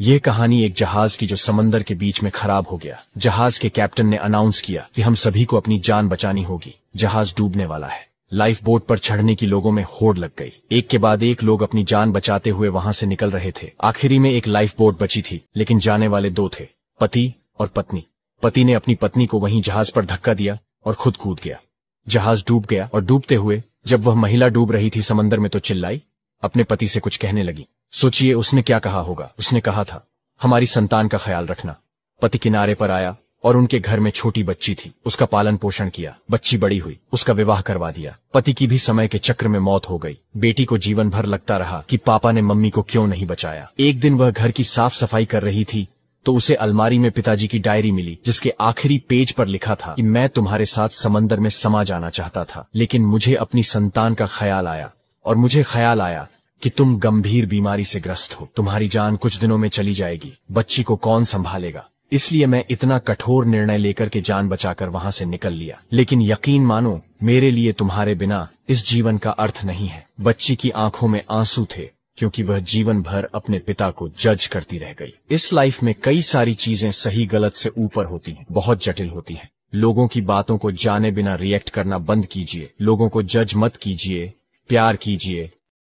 ये कहानी एक जहाज की जो समंदर के बीच में खराब हो गया जहाज के कैप्टन ने अनाउंस किया कि हम सभी को अपनी जान बचानी होगी जहाज डूबने वाला है लाइफ बोट पर चढ़ने की लोगों में होड़ लग गई एक के बाद एक लोग अपनी जान बचाते हुए वहां से निकल रहे थे आखिरी में एक लाइफ बोट बची थी लेकिन जाने वाले दो थे पति और पत्नी पति ने अपनी पत्नी को वहीं जहाज पर धक्का दिया और खुद कूद गया जहाज डूब गया और डूबते हुए जब वह महिला डूब रही थी समंदर में तो चिल्लाई अपने पति से कुछ कहने लगी सोचिए उसने क्या कहा होगा उसने कहा था हमारी संतान का ख्याल रखना पति किनारे पर आया और उनके घर में छोटी बच्ची थी उसका पालन पोषण किया बच्ची बड़ी हुई उसका विवाह करवा दिया पति की भी समय के चक्र में मौत हो गई बेटी को जीवन भर लगता रहा कि पापा ने मम्मी को क्यों नहीं बचाया एक दिन वह घर की साफ सफाई कर रही थी तो उसे अलमारी में पिताजी की डायरी मिली जिसके आखिरी पेज पर लिखा था कि मैं तुम्हारे साथ समंदर में समा जाना चाहता था लेकिन मुझे अपनी संतान का ख्याल आया और मुझे ख्याल आया कि तुम गंभीर बीमारी से ग्रस्त हो तुम्हारी जान कुछ दिनों में चली जाएगी बच्ची को कौन संभालेगा इसलिए मैं इतना कठोर निर्णय लेकर के जान बचाकर वहां से निकल लिया लेकिन यकीन मानो मेरे लिए तुम्हारे बिना इस जीवन का अर्थ नहीं है बच्ची की आंखों में आंसू थे क्योंकि वह जीवन भर अपने पिता को जज करती रह गई इस लाइफ में कई सारी चीजें सही गलत से ऊपर होती हैं, बहुत जटिल होती हैं। लोगों की बातों को जाने बिना रिएक्ट करना बंद कीजिए लोगों को जज मत कीजिए प्यार कीजिए